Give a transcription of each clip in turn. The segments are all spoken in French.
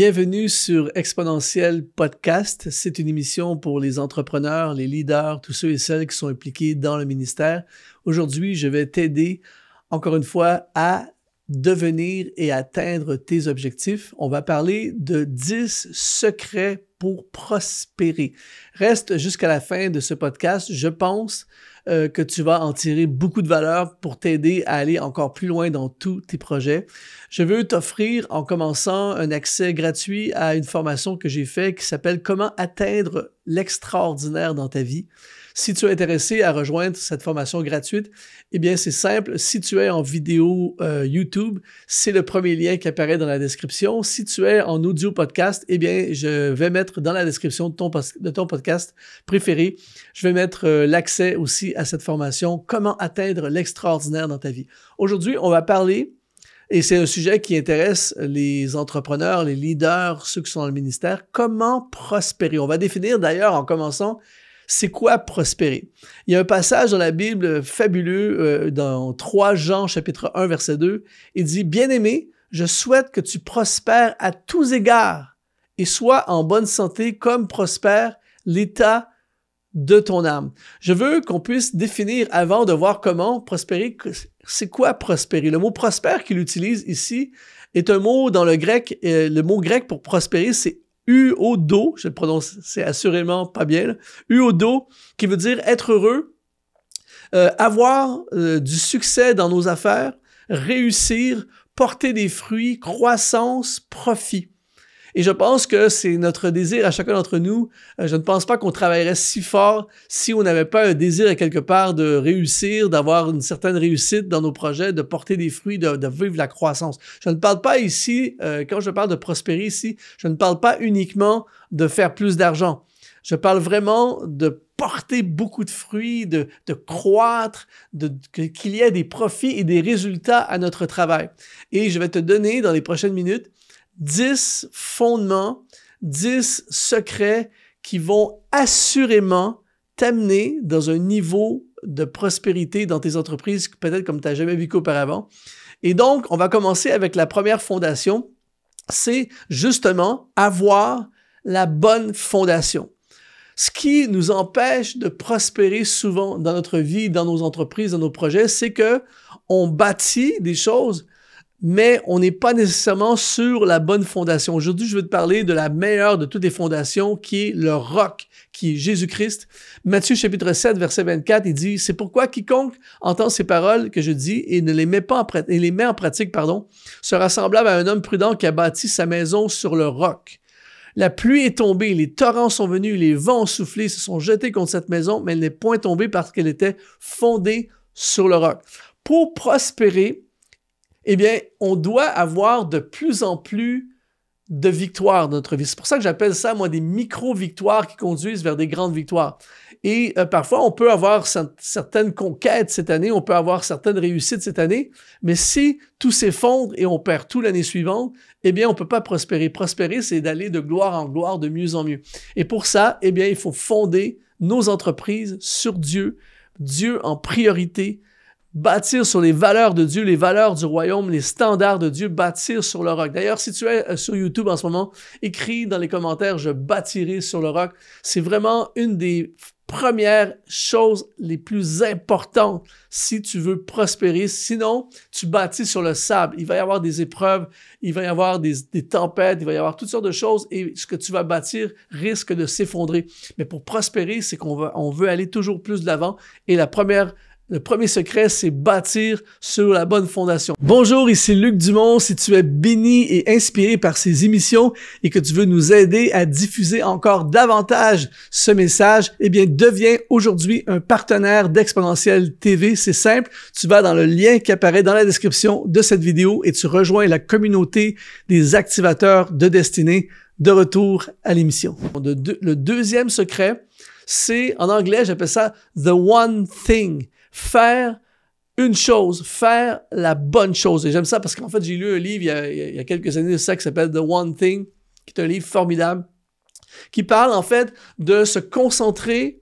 Bienvenue sur Exponentiel Podcast. C'est une émission pour les entrepreneurs, les leaders, tous ceux et celles qui sont impliqués dans le ministère. Aujourd'hui, je vais t'aider, encore une fois, à devenir et atteindre tes objectifs. On va parler de 10 secrets pour prospérer. Reste jusqu'à la fin de ce podcast. Je pense euh, que tu vas en tirer beaucoup de valeur pour t'aider à aller encore plus loin dans tous tes projets je veux t'offrir en commençant un accès gratuit à une formation que j'ai faite qui s'appelle Comment atteindre l'extraordinaire dans ta vie. Si tu es intéressé à rejoindre cette formation gratuite, eh bien c'est simple. Si tu es en vidéo euh, YouTube, c'est le premier lien qui apparaît dans la description. Si tu es en audio podcast, eh bien je vais mettre dans la description de ton, podcast préféré, je vais mettre euh, l'accès aussi à cette formation Comment atteindre l'extraordinaire dans ta vie. Aujourd'hui, on va parler et c'est un sujet qui intéresse les entrepreneurs, les leaders, ceux qui sont dans le ministère. Comment prospérer? On va définir d'ailleurs en commençant c'est quoi prospérer? Il y a un passage dans la Bible fabuleux euh, dans 3 Jean chapitre 1 verset 2. Il dit, Bien-aimé, je souhaite que tu prospères à tous égards et sois en bonne santé comme prospère l'état de ton âme. Je veux qu'on puisse définir avant de voir comment prospérer, c'est quoi prospérer. Le mot prospère qu'il utilise ici est un mot dans le grec, le mot grec pour prospérer, c'est uodo, je le prononce, c'est assurément pas bien, uodo, qui veut dire être heureux, euh, avoir euh, du succès dans nos affaires, réussir, porter des fruits, croissance, profit. Et je pense que c'est notre désir à chacun d'entre nous. Euh, je ne pense pas qu'on travaillerait si fort si on n'avait pas un désir à quelque part de réussir, d'avoir une certaine réussite dans nos projets, de porter des fruits, de, vivre la croissance. Je ne parle pas ici, euh, quand je parle de prospérer ici, je ne parle pas uniquement de faire plus d'argent. Je parle vraiment de porter beaucoup de fruits, de, croître, de, qu'il y ait des profits et des résultats à notre travail. Et je vais te donner dans les prochaines minutes 10 fondements, 10 secrets qui vont assurément t'amener dans un niveau de prospérité dans tes entreprises, peut-être comme tu n'as jamais vu qu'auparavant. Et donc, on va commencer avec la première fondation, c'est justement avoir la bonne fondation. Ce qui nous empêche de prospérer souvent dans notre vie, dans nos entreprises, dans nos projets, c'est que on bâtit des choses mais on n'est pas nécessairement sur la bonne fondation. Aujourd'hui, je veux te parler de la meilleure de toutes les fondations qui est le roc, qui est Jésus-Christ. Matthieu chapitre 7 verset 24, il dit "C'est pourquoi quiconque entend ces paroles que je dis et ne les met pas en pratique, pardon, sera semblable à un homme prudent qui a bâti sa maison sur le roc." La pluie est tombée, les torrents sont venus, les vents ont soufflé, se sont jetés contre cette maison, mais elle n'est point tombée parce qu'elle était fondée sur le roc. Pour prospérer, eh bien, on doit avoir de plus en plus de victoires dans notre vie. C'est pour ça que j'appelle ça, moi, des micro-victoires qui conduisent vers des grandes victoires. Et euh, parfois, on peut avoir certaines conquêtes cette année, on peut avoir certaines réussites cette année, mais si tout s'effondre et on perd tout l'année suivante, eh bien, on ne peut pas prospérer. Prospérer, c'est d'aller de gloire en gloire, de mieux en mieux. Et pour ça, eh bien, il faut fonder nos entreprises sur Dieu, Dieu en priorité, bâtir sur les valeurs de Dieu, les valeurs du royaume, les standards de Dieu, bâtir sur le roc. D'ailleurs, si tu es euh, sur YouTube en ce moment, écris dans les commentaires, je bâtirai sur le roc. C'est vraiment une des premières choses les plus importantes si tu veux prospérer. Sinon, tu bâtis sur le sable. Il va y avoir des épreuves, il va y avoir des, tempêtes, il va y avoir toutes sortes de choses et ce que tu vas bâtir risque de s'effondrer. Mais pour prospérer, c'est qu'on on veut aller toujours plus de l'avant et la première le premier secret, c'est bâtir sur la bonne fondation. Bonjour, ici Luc Dumont. Si tu es béni et inspiré par ces émissions et que tu veux nous aider à diffuser encore davantage ce message, eh bien, deviens aujourd'hui un partenaire d'Exponential TV. C'est simple. Tu vas dans le lien qui apparaît dans la description de cette vidéo et tu rejoins la communauté des activateurs de destinée de retour à l'émission. Le deuxième secret, c'est, en anglais, j'appelle ça the one thing faire une chose, faire la bonne chose. Et j'aime ça parce qu'en fait, j'ai lu un livre il y, a, quelques années de ça qui s'appelle The One Thing, qui est un livre formidable, qui parle en fait de se concentrer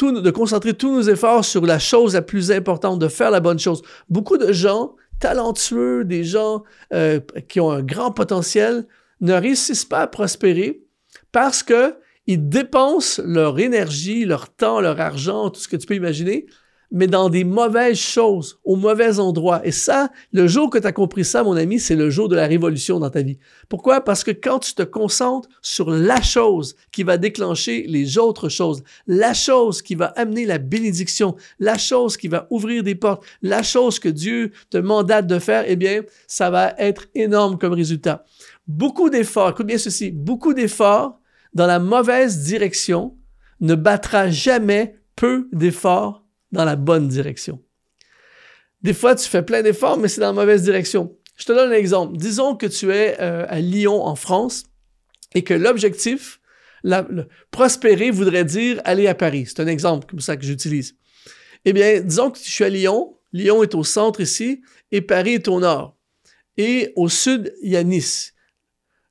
de concentrer tous nos efforts sur la chose la plus importante, de faire la bonne chose. Beaucoup de gens talentueux, des gens euh, qui ont un grand potentiel, ne réussissent pas à prospérer parce qu'ils dépensent leur énergie, leur temps, leur argent, tout ce que tu peux imaginer, mais dans des mauvaises choses, au mauvais endroit. Et ça, le jour que tu as compris ça, mon ami, c'est le jour de la révolution dans ta vie. Pourquoi? Parce que quand tu te concentres sur la chose qui va déclencher les autres choses, la chose qui va amener la bénédiction, la chose qui va ouvrir des portes, la chose que Dieu te mandate de faire, eh bien, ça va être énorme comme résultat. Beaucoup d'efforts, écoute bien ceci, beaucoup d'efforts dans la mauvaise direction ne battra jamais peu d'efforts dans la bonne direction. Des fois, tu fais plein d'efforts, mais c'est dans la mauvaise direction. Je te donne un exemple. Disons que tu es euh, à Lyon, en France, et que l'objectif, prospérer voudrait dire aller à Paris. C'est un exemple comme ça que j'utilise. Eh bien, disons que je suis à Lyon. Lyon est au centre ici, et Paris est au nord. Et au sud, il y a Nice.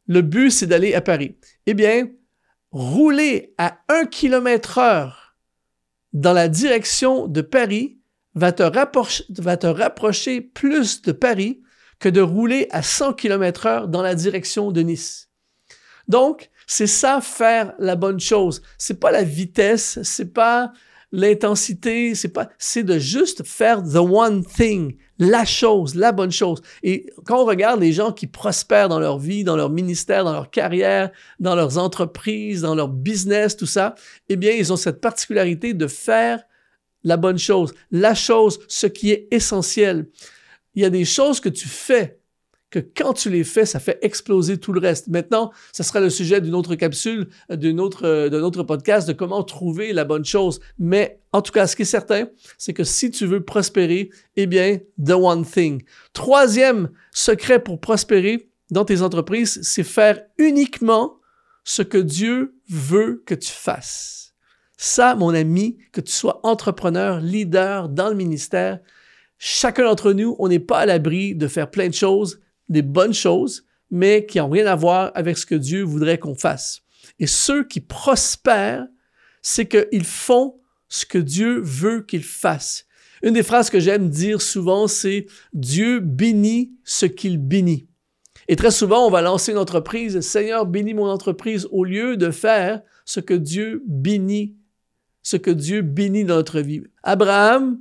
Le but, c'est d'aller à Paris. Eh bien, rouler à 1 km heure dans la direction de Paris va te, rapprocher plus de Paris que de rouler à 100 km h dans la direction de Nice. Donc, c'est ça faire la bonne chose. C'est pas la vitesse, c'est pas l'intensité, c'est pas, c'est de juste faire the one thing, la chose, la bonne chose. Et quand on regarde les gens qui prospèrent dans leur vie, dans leur ministère, dans leur carrière, dans leurs entreprises, dans leur business, tout ça, eh bien, ils ont cette particularité de faire la bonne chose, la chose, ce qui est essentiel. Il y a des choses que tu fais que quand tu les fais, ça fait exploser tout le reste. Maintenant, ça sera le sujet d'une autre capsule, d'une autre, euh, d'un autre podcast de comment trouver la bonne chose. Mais en tout cas, ce qui est certain, c'est que si tu veux prospérer, eh bien, the one thing. Troisième secret pour prospérer dans tes entreprises, c'est faire uniquement ce que Dieu veut que tu fasses. Ça, mon ami, que tu sois entrepreneur, leader dans le ministère, chacun d'entre nous, on n'est pas à l'abri de faire plein de choses, des bonnes choses, mais qui n'ont rien à voir avec ce que Dieu voudrait qu'on fasse. Et ceux qui prospèrent, c'est qu'ils font ce que Dieu veut qu'ils fassent. Une des phrases que j'aime dire souvent, c'est Dieu bénit ce qu'il bénit. Et très souvent, on va lancer une entreprise, Seigneur, bénis mon entreprise, au lieu de faire ce que Dieu bénit, ce que Dieu bénit dans notre vie. Abraham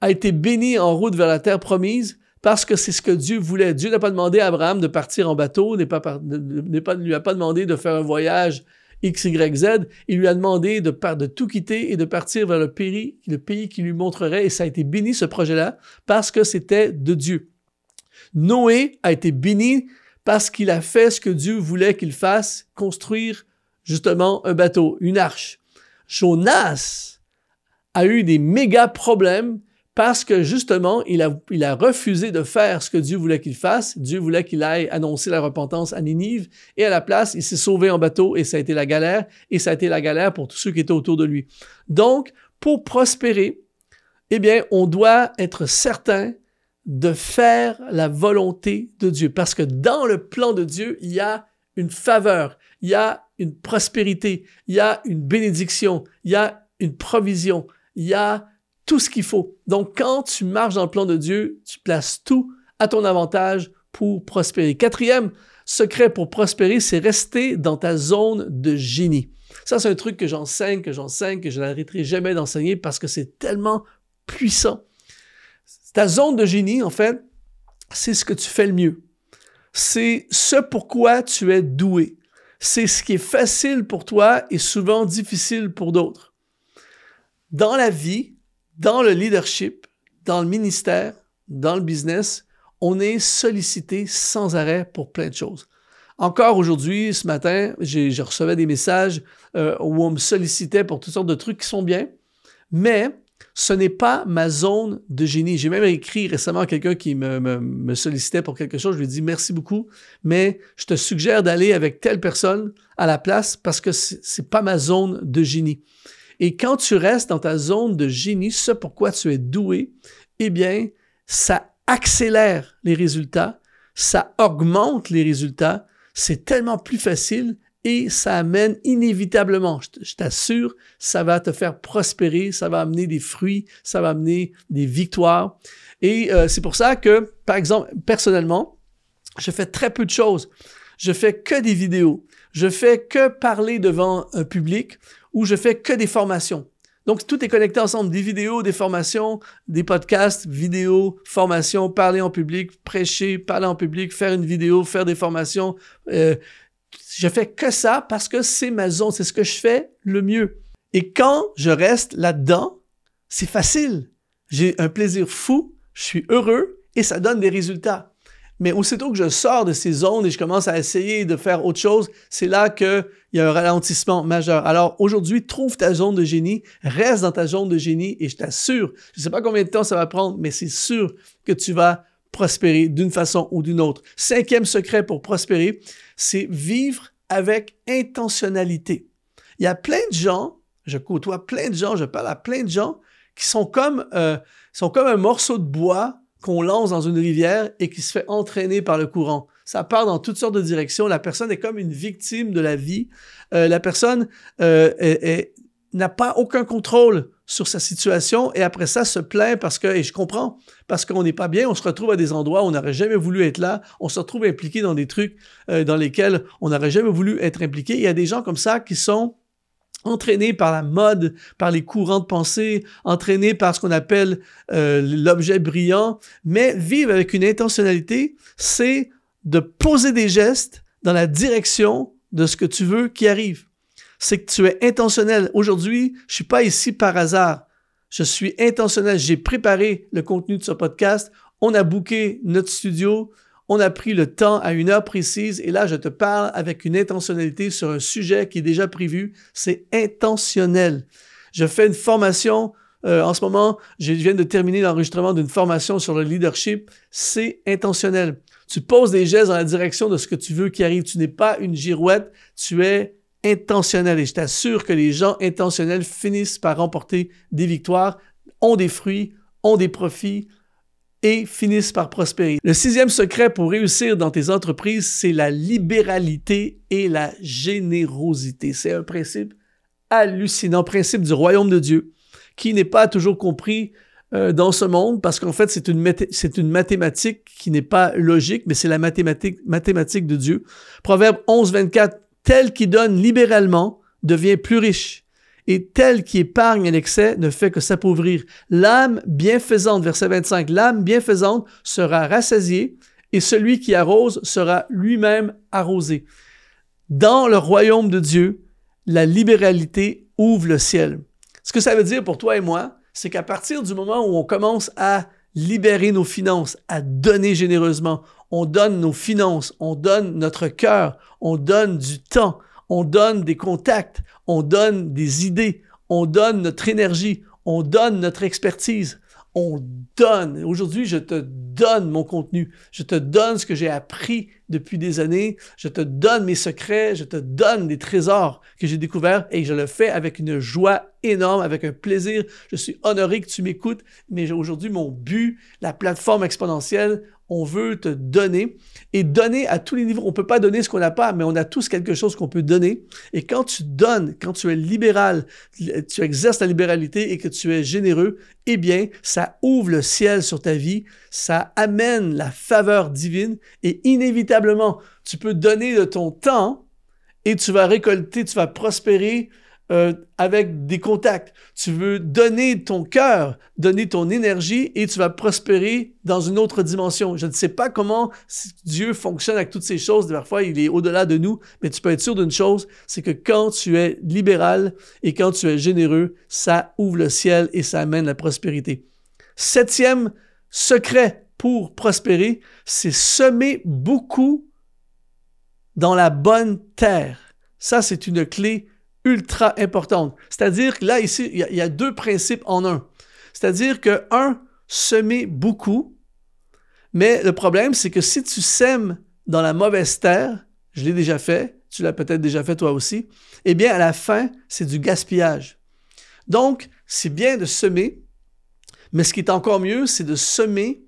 a été béni en route vers la terre promise, parce que c'est ce que Dieu voulait. Dieu n'a pas demandé à Abraham de partir en bateau, ne pas, pas, lui a pas demandé de faire un voyage X, Y, Z. Il lui a demandé de, de tout quitter et de partir vers le pays, le pays qui lui montrerait. Et ça a été béni, ce projet-là, parce que c'était de Dieu. Noé a été béni parce qu'il a fait ce que Dieu voulait qu'il fasse, construire justement un bateau, une arche. Jonas a eu des méga problèmes parce que justement, il a, refusé de faire ce que Dieu voulait qu'il fasse. Dieu voulait qu'il aille annoncer la repentance à Ninive, et à la place, il s'est sauvé en bateau, et ça a été la galère, et ça a été la galère pour tous ceux qui étaient autour de lui. Donc, pour prospérer, eh bien, on doit être certain de faire la volonté de Dieu, parce que dans le plan de Dieu, il y a une faveur, il y a une prospérité, il y a une bénédiction, il y a une provision, il y a tout ce qu'il faut. Donc, quand tu marches dans le plan de Dieu, tu places tout à ton avantage pour prospérer. Quatrième secret pour prospérer, c'est rester dans ta zone de génie. Ça, c'est un truc que j'enseigne, que j'enseigne, que je n'arrêterai jamais d'enseigner parce que c'est tellement puissant. Ta zone de génie, en fait, c'est ce que tu fais le mieux. C'est ce pourquoi tu es doué. C'est ce qui est facile pour toi et souvent difficile pour d'autres. Dans la vie, dans le leadership, dans le ministère, dans le business, on est sollicité sans arrêt pour plein de choses. Encore aujourd'hui, ce matin, je recevais des messages euh, où on me sollicitait pour toutes sortes de trucs qui sont bien, mais ce n'est pas ma zone de génie. J'ai même écrit récemment à quelqu'un qui me, sollicitait pour quelque chose. Je lui ai dit merci beaucoup, mais je te suggère d'aller avec telle personne à la place parce que ce n'est pas ma zone de génie. Et quand tu restes dans ta zone de génie, ce pourquoi tu es doué, eh bien, ça accélère les résultats, ça augmente les résultats, c'est tellement plus facile et ça amène inévitablement, je t'assure, ça va te faire prospérer, ça va amener des fruits, ça va amener des victoires. Et euh, c'est pour ça que, par exemple, personnellement, je fais très peu de choses. Je fais que des vidéos je fais que parler devant un public ou je fais que des formations. Donc, tout est connecté ensemble, des vidéos, des formations, des podcasts, vidéos, formations, parler en public, prêcher, parler en public, faire une vidéo, faire des formations. Euh, je fais que ça parce que c'est ma zone, c'est ce que je fais le mieux. Et quand je reste là-dedans, c'est facile. J'ai un plaisir fou, je suis heureux et ça donne des résultats. Mais aussitôt que je sors de ces zones et je commence à essayer de faire autre chose, c'est là qu'il y a un ralentissement majeur. Alors aujourd'hui, trouve ta zone de génie, reste dans ta zone de génie et je t'assure, je ne sais pas combien de temps ça va prendre, mais c'est sûr que tu vas prospérer d'une façon ou d'une autre. Cinquième secret pour prospérer, c'est vivre avec intentionnalité. Il y a plein de gens, je côtoie plein de gens, je parle à plein de gens qui sont comme, euh, sont comme un morceau de bois qu'on lance dans une rivière et qui se fait entraîner par le courant. Ça part dans toutes sortes de directions. La personne est comme une victime de la vie. Euh, la personne euh, n'a pas aucun contrôle sur sa situation et après ça se plaint parce que, et je comprends, parce qu'on n'est pas bien, on se retrouve à des endroits où on n'aurait jamais voulu être là, on se retrouve impliqué dans des trucs euh, dans lesquels on n'aurait jamais voulu être impliqué. Il y a des gens comme ça qui sont entraîné par la mode, par les courants de pensée, entraîné par ce qu'on appelle euh, l'objet brillant, mais vivre avec une intentionnalité, c'est de poser des gestes dans la direction de ce que tu veux qui arrive. C'est que tu es intentionnel. Aujourd'hui, je suis pas ici par hasard. Je suis intentionnel. J'ai préparé le contenu de ce podcast. On a booké notre studio. On a pris le temps à une heure précise et là, je te parle avec une intentionnalité sur un sujet qui est déjà prévu. C'est intentionnel. Je fais une formation. Euh, en ce moment, je viens de terminer l'enregistrement d'une formation sur le leadership. C'est intentionnel. Tu poses des gestes dans la direction de ce que tu veux qui arrive. Tu n'es pas une girouette, tu es intentionnel. Et je t'assure que les gens intentionnels finissent par remporter des victoires, ont des fruits, ont des profits, et finissent par prospérer. Le sixième secret pour réussir dans tes entreprises, c'est la libéralité et la générosité. C'est un principe hallucinant, principe du royaume de Dieu, qui n'est pas toujours compris euh, dans ce monde parce qu'en fait, c'est une, c'est une mathématique qui n'est pas logique, mais c'est la mathématique, mathématique de Dieu. Proverbe 11, 24, tel qui donne libéralement devient plus riche et tel qui épargne l'excès ne fait que s'appauvrir. L'âme bienfaisante, verset 25, l'âme bienfaisante sera rassasiée et celui qui arrose sera lui-même arrosé. Dans le royaume de Dieu, la libéralité ouvre le ciel. Ce que ça veut dire pour toi et moi, c'est qu'à partir du moment où on commence à libérer nos finances, à donner généreusement, on donne nos finances, on donne notre cœur, on donne du temps, on donne des contacts, on donne des idées, on donne notre énergie, on donne notre expertise, on donne. Aujourd'hui, je te donne mon contenu, je te donne ce que j'ai appris depuis des années, je te donne mes secrets, je te donne des trésors que j'ai découverts et je le fais avec une joie énorme, avec un plaisir. Je suis honoré que tu m'écoutes, mais aujourd'hui, mon but, la plateforme exponentielle, on veut te donner et donner à tous les niveaux. On ne peut pas donner ce qu'on n'a pas, mais on a tous quelque chose qu'on peut donner. Et quand tu donnes, quand tu es libéral, tu exerces la libéralité et que tu es généreux, eh bien, ça ouvre le ciel sur ta vie, ça amène la faveur divine et inévitablement, tu peux donner de ton temps et tu vas récolter, tu vas prospérer, euh, avec des contacts. Tu veux donner ton cœur, donner ton énergie et tu vas prospérer dans une autre dimension. Je ne sais pas comment Dieu fonctionne avec toutes ces choses. Parfois, il est au-delà de nous, mais tu peux être sûr d'une chose, c'est que quand tu es libéral et quand tu es généreux, ça ouvre le ciel et ça amène la prospérité. Septième secret pour prospérer, c'est semer beaucoup dans la bonne terre. Ça, c'est une clé ultra importante. C'est-à-dire que là, ici, il y, a deux principes en un. C'est-à-dire que, un, semer beaucoup, mais le problème, c'est que si tu sèmes dans la mauvaise terre, je l'ai déjà fait, tu l'as peut-être déjà fait toi aussi, eh bien, à la fin, c'est du gaspillage. Donc, c'est bien de semer, mais ce qui est encore mieux, c'est de semer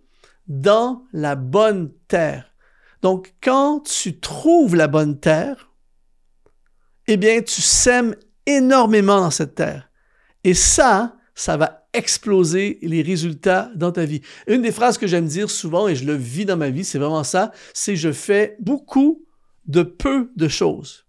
dans la bonne terre. Donc, quand tu trouves la bonne terre, eh bien, tu sèmes énormément dans cette terre. Et ça, ça va exploser les résultats dans ta vie. Une des phrases que j'aime dire souvent, et je le vis dans ma vie, c'est vraiment ça, c'est je fais beaucoup de peu de choses.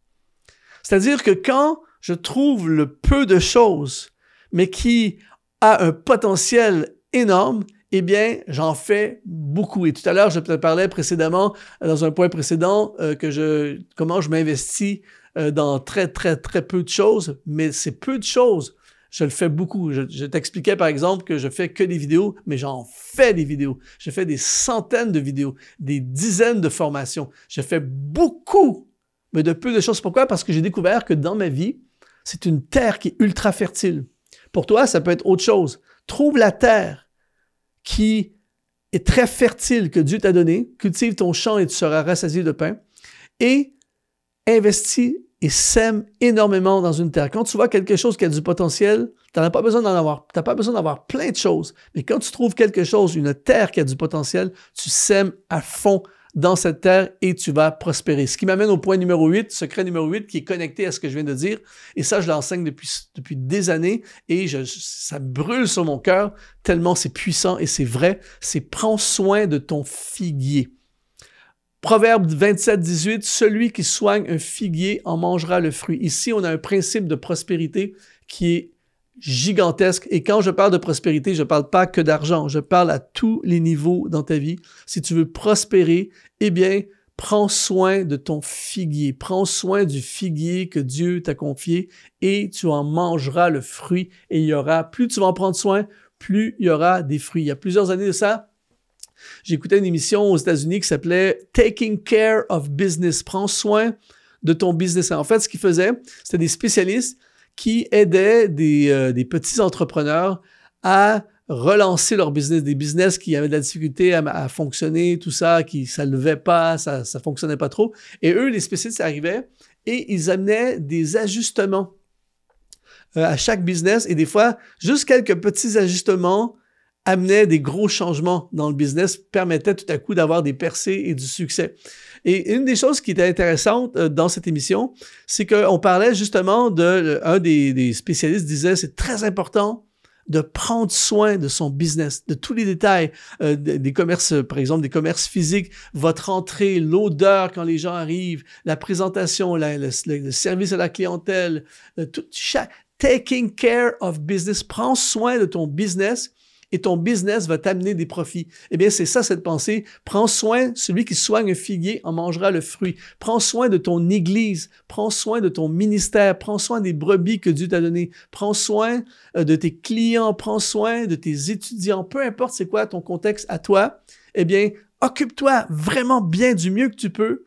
C'est-à-dire que quand je trouve le peu de choses, mais qui a un potentiel énorme, eh bien, j'en fais beaucoup. Et tout à l'heure, je te parlais précédemment, euh, dans un point précédent, euh, que je, comment je m'investis euh, dans très, très, très peu de choses, mais c'est peu de choses. Je le fais beaucoup. Je, t'expliquais par exemple que je fais que des vidéos, mais j'en fais des vidéos. Je fais des centaines de vidéos, des dizaines de formations. Je fais beaucoup, mais de peu de choses. Pourquoi? Parce que j'ai découvert que dans ma vie, c'est une terre qui est ultra fertile. Pour toi, ça peut être autre chose. Trouve la terre qui est très fertile que Dieu t'a donnée, cultive ton champ et tu seras rassasié de pain. Et investis et sème énormément dans une terre. Quand tu vois quelque chose qui a du potentiel, tu as pas besoin d'en avoir. Tu n'as pas besoin d'avoir plein de choses. Mais quand tu trouves quelque chose, une terre qui a du potentiel, tu sèmes à fond dans cette terre et tu vas prospérer. Ce qui m'amène au point numéro 8, secret numéro 8, qui est connecté à ce que je viens de dire. Et ça, je l'enseigne depuis, depuis des années et ça brûle sur mon cœur tellement c'est puissant et c'est vrai. C'est prends soin de ton figuier. Proverbe 27, 18, Celui qui soigne un figuier en mangera le fruit. Ici, on a un principe de prospérité qui est gigantesque. Et quand je parle de prospérité, je ne parle pas que d'argent, je parle à tous les niveaux dans ta vie. Si tu veux prospérer, eh bien, prends soin de ton figuier, prends soin du figuier que Dieu t'a confié et tu en mangeras le fruit et il y aura, plus tu vas en prendre soin, plus il y aura des fruits. Il y a plusieurs années de ça, J'écoutais une émission aux États-Unis qui s'appelait Taking Care of Business. Prends soin de ton business. En fait, ce qu'ils faisaient, c'était des spécialistes qui aidaient des, euh, petits entrepreneurs à relancer leur business, des business qui avaient de la difficulté à, fonctionner, tout ça, qui ça levait pas, ça ça fonctionnait pas trop. Et eux, les spécialistes arrivaient et ils amenaient des ajustements euh, à chaque business et des fois juste quelques petits ajustements amenait des gros changements dans le business, permettait tout à coup d'avoir des percées et du succès. Et une des choses qui était intéressante euh, dans cette émission, c'est qu'on parlait justement de, euh, un des, spécialistes disait, c'est très important de prendre soin de son business, de tous les détails, euh, des, commerces, par exemple, des commerces physiques, votre entrée, l'odeur quand les gens arrivent, la présentation, le, service à la clientèle, tout, taking care of business, prends soin de ton business et ton business va t'amener des profits. Eh bien, c'est ça cette pensée. Prends soin, celui qui soigne un figuier en mangera le fruit. Prends soin de ton église, prends soin de ton ministère, prends soin des brebis que Dieu t'a données, prends soin euh, de tes clients, prends soin de tes étudiants, peu importe c'est quoi ton contexte à toi. Eh bien, occupe-toi vraiment bien du mieux que tu peux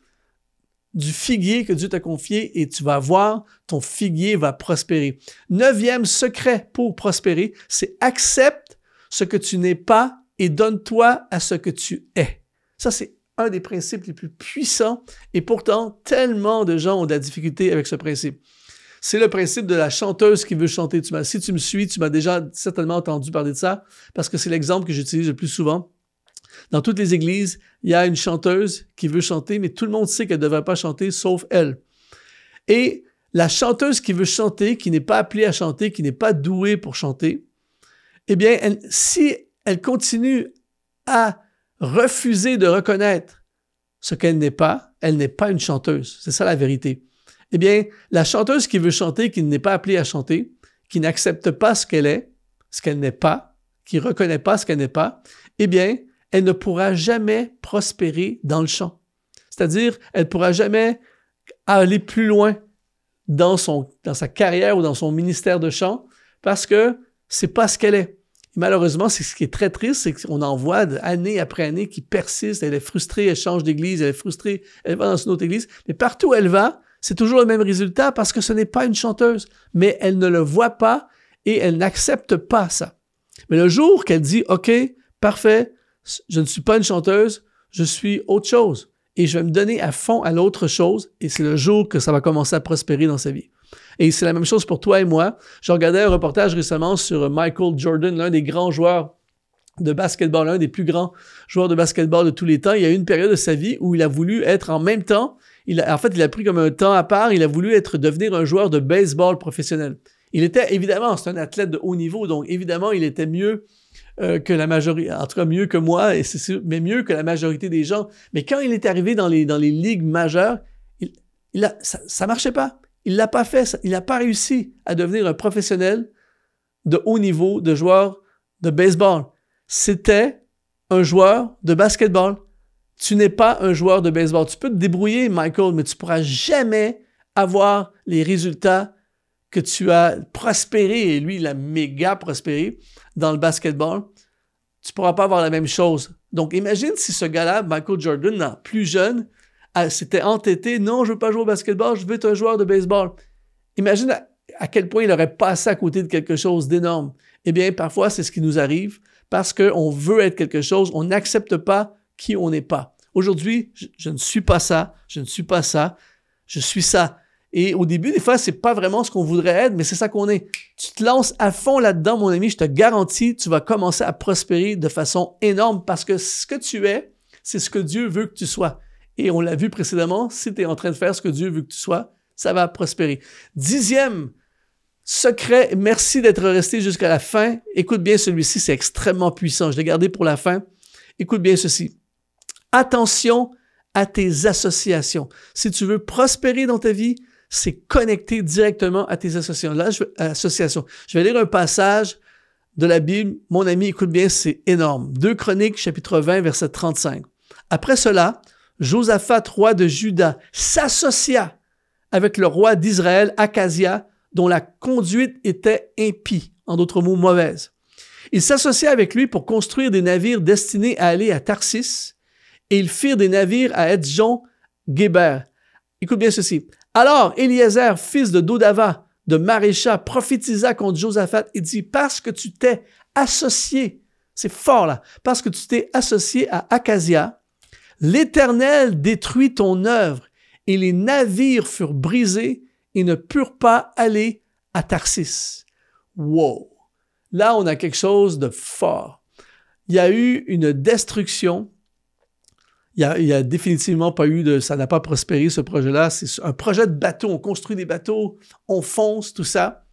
du figuier que Dieu t'a confié et tu vas voir, ton figuier va prospérer. Neuvième secret pour prospérer, c'est accepte ce que tu n'es pas et donne-toi à ce que tu es. Ça, c'est un des principes les plus puissants et pourtant tellement de gens ont de la difficulté avec ce principe. C'est le principe de la chanteuse qui veut chanter. si tu me suis, tu m'as déjà certainement entendu parler de ça parce que c'est l'exemple que j'utilise le plus souvent. Dans toutes les églises, il y a une chanteuse qui veut chanter, mais tout le monde sait qu'elle ne devrait pas chanter sauf elle. Et la chanteuse qui veut chanter, qui n'est pas appelée à chanter, qui n'est pas douée pour chanter, eh bien, si elle continue à refuser de reconnaître ce qu'elle n'est pas, elle n'est pas une chanteuse. C'est ça la vérité. Eh bien, la chanteuse qui veut chanter, qui n'est pas appelée à chanter, qui n'accepte pas ce qu'elle est, ce qu'elle n'est pas, qui reconnaît pas ce qu'elle n'est pas, eh bien, elle ne pourra jamais prospérer dans le chant. C'est-à-dire, elle ne pourra jamais aller plus loin dans, son, dans sa carrière ou dans son ministère de chant parce que c'est pas ce qu'elle est. Malheureusement, c'est ce qui est très triste, c'est qu'on en voit année après année qui persiste. Elle est frustrée, elle change d'église, elle est frustrée, elle va dans une autre église. Mais partout où elle va, c'est toujours le même résultat parce que ce n'est pas une chanteuse. Mais elle ne le voit pas et elle n'accepte pas ça. Mais le jour qu'elle dit, OK, parfait, je ne suis pas une chanteuse, je suis autre chose et je vais me donner à fond à l'autre chose et c'est le jour que ça va commencer à prospérer dans sa vie. Et c'est la même chose pour toi et moi. j'ai regardé un reportage récemment sur Michael Jordan, l'un des grands joueurs de basketball, l'un des plus grands joueurs de basketball de tous les temps. Il y a eu une période de sa vie où il a voulu être en même temps, en fait, il a pris comme un temps à part, il a voulu être devenir un joueur de baseball professionnel. Il était évidemment, c'est un athlète de haut niveau, donc évidemment, il était mieux euh, que la majorité, en tout cas mieux que moi, et mais mieux que la majorité des gens. Mais quand il est arrivé dans les, dans les ligues majeures, ça, ça marchait pas. Il l'a pas fait, il n'a pas réussi à devenir un professionnel de haut niveau de joueur de baseball. C'était un joueur de basketball. Tu n'es pas un joueur de baseball. Tu peux te débrouiller, Michael, mais tu ne pourras jamais avoir les résultats que tu as prospéré, et lui, il a méga prospéré dans le basketball, tu ne pourras pas avoir la même chose. Donc, imagine si ce gars-là, Michael Jordan, plus jeune, ah, c'était entêté, non, je veux pas jouer au basketball, je veux être un joueur de baseball. Imagine à, quel point il aurait passé à côté de quelque chose d'énorme. Eh bien, parfois, c'est ce qui nous arrive parce qu'on veut être quelque chose, on n'accepte pas qui on n'est pas. Aujourd'hui, je, ne suis pas ça, je ne suis pas ça, je suis ça. Et au début, des fois, c'est pas vraiment ce qu'on voudrait être, mais c'est ça qu'on est. Tu te lances à fond là-dedans, mon ami, je te garantis, tu vas commencer à prospérer de façon énorme parce que ce que tu es, c'est ce que Dieu veut que tu sois. Et on l'a vu précédemment, si tu es en train de faire ce que Dieu veut que tu sois, ça va prospérer. Dixième secret, merci d'être resté jusqu'à la fin. Écoute bien celui-ci, c'est extrêmement puissant. Je l'ai gardé pour la fin. Écoute bien ceci. Attention à tes associations. Si tu veux prospérer dans ta vie, c'est connecté directement à tes associations. Là, je, associations. je vais lire un passage de la Bible. Mon ami, écoute bien, c'est énorme. Deux Chroniques, chapitre 20, verset 35. Après cela, Josaphat, roi de Juda, s'associa avec le roi d'Israël, akhazia dont la conduite était impie, en d'autres mots, mauvaise. Il s'associa avec lui pour construire des navires destinés à aller à Tarsis, et ils firent des navires à Edjon, Géber. Écoute bien ceci. Alors Eliezer, fils de Dodava, de Marécha, prophétisa contre Josaphat et dit, parce que tu t'es associé, c'est fort là, parce que tu t'es associé à akhazia L'Éternel détruit ton œuvre, et les navires furent brisés et ne purent pas aller à Tarsis. Wow! Là, on a quelque chose de fort. Il y a eu une destruction. Il n'y a, définitivement pas eu de... Ça n'a pas prospéré, ce projet-là. C'est un projet de bateau. On construit des bateaux, on fonce, tout ça.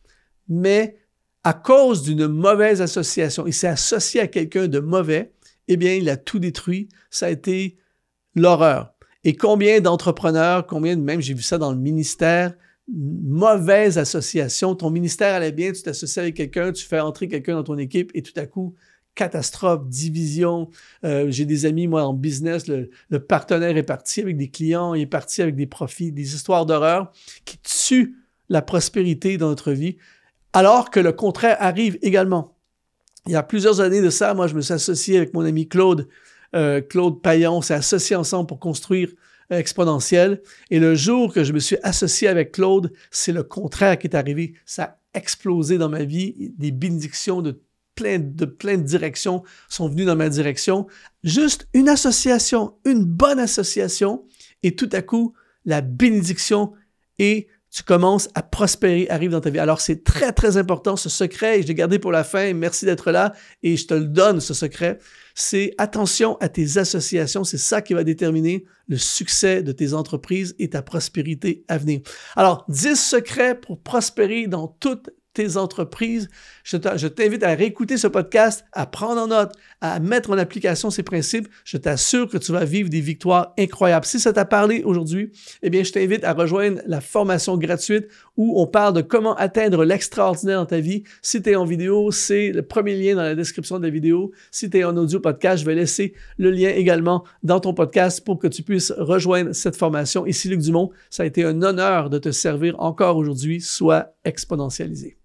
Mais à cause d'une mauvaise association, il s'est associé à quelqu'un de mauvais, eh bien, il a tout détruit. Ça a été l'horreur. Et combien d'entrepreneurs, combien de même, j'ai vu ça dans le ministère, mauvaise association. Ton ministère allait bien, tu t'associes avec quelqu'un, tu fais entrer quelqu'un dans ton équipe et tout à coup, catastrophe, division. Euh, j'ai des amis, moi, en business, le, le, partenaire est parti avec des clients, il est parti avec des profits, des histoires d'horreur qui tuent la prospérité dans notre vie, alors que le contraire arrive également. Il y a plusieurs années de ça, moi, je me suis associé avec mon ami Claude euh, Claude Payon s'est associé ensemble pour construire Exponentiel. Et le jour que je me suis associé avec Claude, c'est le contraire qui est arrivé. Ça a explosé dans ma vie. Des bénédictions de plein de, plein de directions sont venues dans ma direction. Juste une association, une bonne association. Et tout à coup, la bénédiction et tu commences à prospérer, arrive dans ta vie. Alors, c'est très, très important, ce secret. Je l'ai gardé pour la fin. Merci d'être là et je te le donne, ce secret c'est attention à tes associations. C'est ça qui va déterminer le succès de tes entreprises et ta prospérité à venir. Alors, 10 secrets pour prospérer dans toutes tes entreprises. Je t'invite à réécouter ce podcast, à prendre en note, à mettre en application ces principes. Je t'assure que tu vas vivre des victoires incroyables. Si ça t'a parlé aujourd'hui, eh bien, je t'invite à rejoindre la formation gratuite où on parle de comment atteindre l'extraordinaire dans ta vie. Si tu es en vidéo, c'est le premier lien dans la description de la vidéo. Si tu es en audio podcast, je vais laisser le lien également dans ton podcast pour que tu puisses rejoindre cette formation. Ici Luc Dumont, ça a été un honneur de te servir encore aujourd'hui, soit exponentialisé.